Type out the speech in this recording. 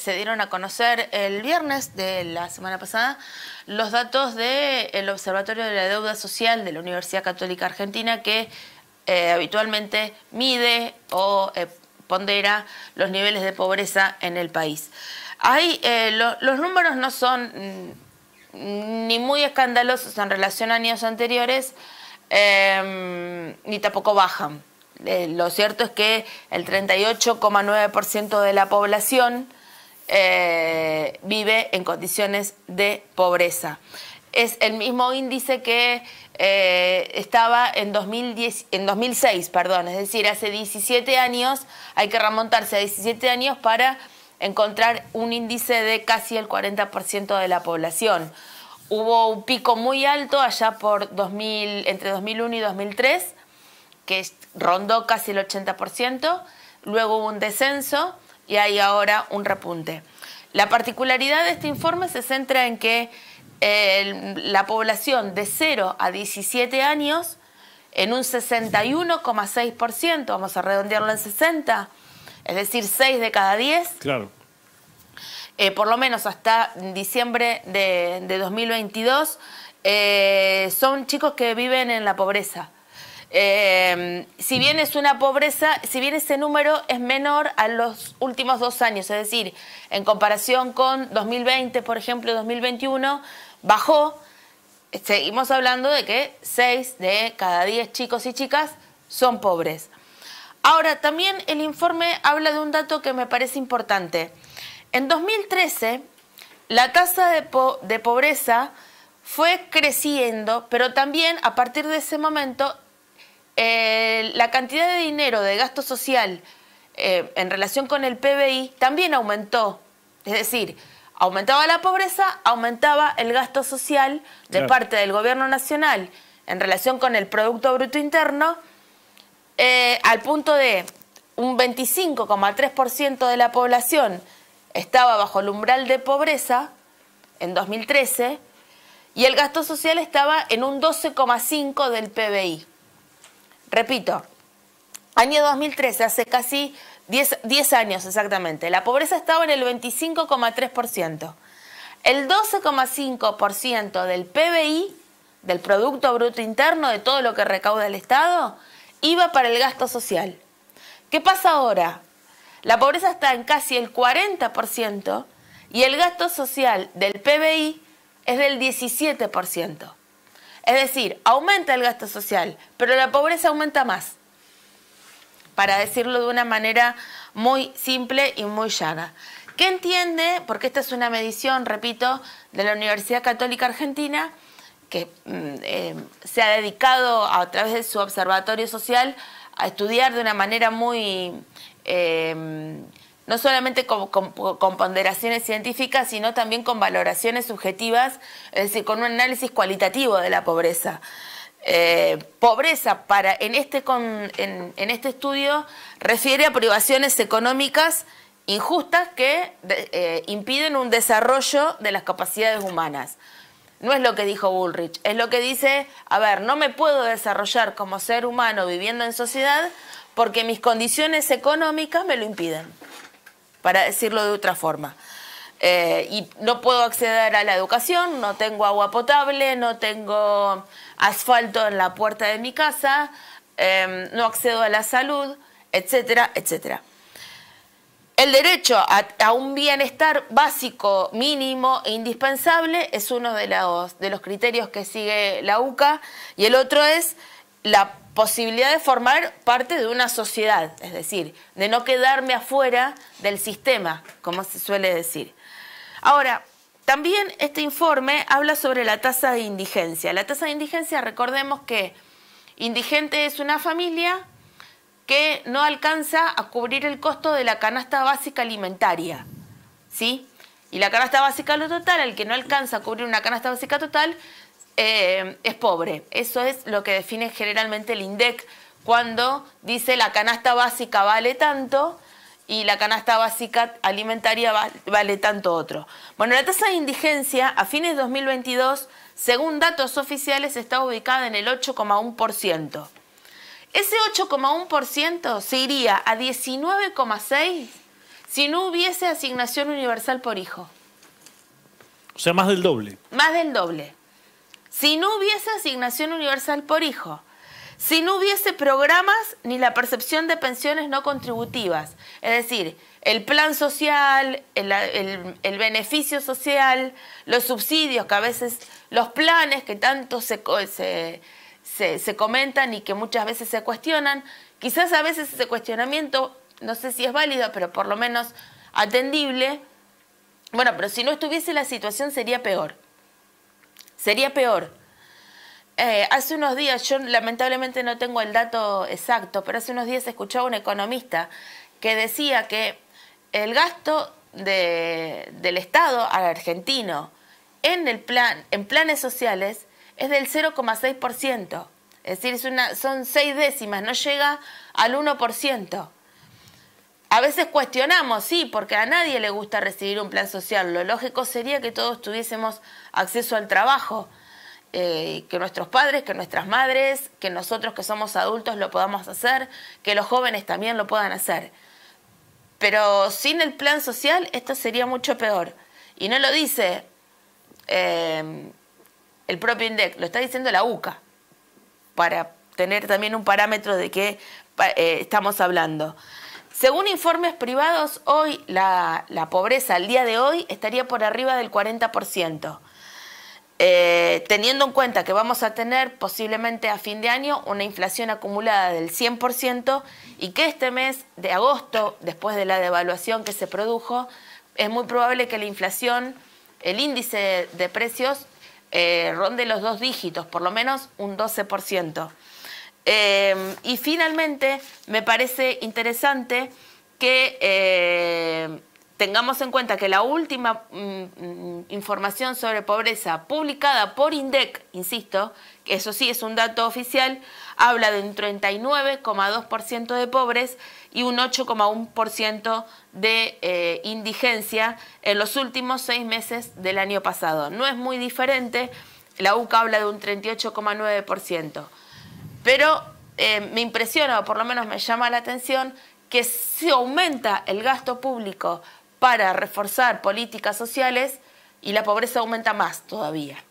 se dieron a conocer el viernes de la semana pasada los datos del Observatorio de la Deuda Social de la Universidad Católica Argentina que eh, habitualmente mide o eh, pondera los niveles de pobreza en el país. Hay, eh, los números no son mm, ni muy escandalosos en relación a años anteriores, em, ni tampoco bajan. lo cierto es que el 38,9% de la población eh, vive en condiciones de pobreza. Es el mismo índice que eh, estaba en, 2006, perdón, es decir, hace 17 años, hay que remontarse a 17 años para encontrar un índice de casi el 40% de la población. Hubo un pico muy alto allá por entre 2001 y 2003, que rondó casi el 80%, luego hubo un descenso, y hay ahora un repunte. La particularidad de este informe se centra en que eh, la población de 0 a 17 años, en un 61,6%, vamos a redondearlo en 60, es decir, 6 de cada 10. Claro. Eh, por lo menos hasta diciembre de, 2022, eh, son chicos que viven en la pobreza. Em, si bien es una pobreza, si bien ese número es menor a los últimos dos años, es decir, en comparación con 2020, por ejemplo, 2021, bajó, seguimos hablando de que 6 de cada 10 chicos y chicas son pobres. Ahora, también el informe habla de un dato que me parece importante. En 2013, la tasa de pobreza fue creciendo, pero también a partir de ese momento eh, la cantidad de dinero de gasto social eh, en relación con el PBI también aumentó. Es decir, aumentaba la pobreza, aumentaba el gasto social de parte del gobierno nacional en relación con el Producto Bruto Interno, eh, al punto de un 25,3% de la población estaba bajo el umbral de pobreza en 2013 y el gasto social estaba en un 12,5% del PBI. Repito, año 2013, hace casi 10, años exactamente, la pobreza estaba en el 25,3%. El 12,5% del PBI, del Producto Bruto Interno, de todo lo que recauda el Estado, iba para el gasto social. ¿Qué pasa ahora? La pobreza está en casi el 40% y el gasto social del PBI es del 17%. Es decir, aumenta el gasto social, pero la pobreza aumenta más. Para decirlo de una manera muy simple y muy llana. ¿Qué entiende? Porque esta es una medición, repito, de la Universidad Católica Argentina, que mm, eh, se ha dedicado a, a través de su observatorio social a estudiar de una manera muy eh, no solamente con, ponderaciones científicas, sino también con valoraciones subjetivas, es decir, con un análisis cualitativo de la pobreza. Eh, pobreza para en este en, este estudio refiere a privaciones económicas injustas que eh, impiden un desarrollo de las capacidades humanas. No es lo que dijo Bullrich, es lo que dice, a ver, no me puedo desarrollar como ser humano viviendo en sociedad porque mis condiciones económicas me lo impiden para decirlo de otra forma. Eh, y no puedo acceder a la educación, no tengo agua potable, no tengo asfalto en la puerta de mi casa, em, no accedo a la salud, etcétera, etcétera. El derecho a, un bienestar básico, mínimo e indispensable es uno de los, de los criterios que sigue la UCA y el otro es la posibilidad de formar parte de una sociedad, es decir, de no quedarme afuera del sistema, como se suele decir. Ahora, también este informe habla sobre la tasa de indigencia. La tasa de indigencia, recordemos que indigente es una familia que no alcanza a cubrir el costo de la canasta básica alimentaria, ¿sí? Y la canasta básica lo total, el que no alcanza a cubrir una canasta básica total, eh, es pobre. Eso es lo que define generalmente el INDEC cuando dice la canasta básica vale tanto y la canasta básica alimentaria vale tanto otro. Bueno, la tasa de indigencia a fines de 2022, según datos oficiales, está ubicada en el 8,1%. Ese 8,1% se iría a 19,6% si no hubiese asignación universal por hijo. O sea, más del doble. Más del doble si no hubiese asignación universal por hijo, si no hubiese programas ni la percepción de pensiones no contributivas, es decir, el plan social, el, beneficio social, los subsidios que a veces, los planes que tanto se, se, se comentan y que muchas veces se cuestionan, quizás a veces ese cuestionamiento, no sé si es válido, pero por lo menos atendible, bueno, pero si no estuviese la situación sería peor. Sería peor. Eh, hace unos días, yo lamentablemente no tengo el dato exacto, pero hace unos días escuchaba un economista que decía que el gasto del Estado al argentino en, el plan, en planes sociales es del 0,6%. Es decir, es una, son seis décimas, no llega al 1%. A veces cuestionamos, sí, porque a nadie le gusta recibir un plan social. Lo lógico sería que todos tuviésemos acceso al trabajo, eh, que nuestros padres, que nuestras madres, que nosotros que somos adultos lo podamos hacer, que los jóvenes también lo puedan hacer. Pero sin el plan social esto sería mucho peor. Y no lo dice eh, el propio INDEC, lo está diciendo la UCA, para tener también un parámetro de qué eh, estamos hablando. Según informes privados, hoy la, pobreza al día de hoy estaría por arriba del 40%. Eh, teniendo en cuenta que vamos a tener posiblemente a fin de año una inflación acumulada del 100% y que este mes de agosto, después de la devaluación que se produjo, es muy probable que la inflación, el índice de precios, eh, ronde los dos dígitos, por lo menos un 12%. Em, y finalmente, me parece interesante que eh, tengamos en cuenta que la última mm, mm, información sobre pobreza publicada por INDEC, insisto, que eso sí es un dato oficial, habla de un 39,2% de pobres y un 8,1% de eh, indigencia en los últimos seis meses del año pasado. No es muy diferente, la UCA habla de un 38,9%. Pero eh, me impresiona, o por lo menos me llama la atención, que se aumenta el gasto público para reforzar políticas sociales y la pobreza aumenta más todavía.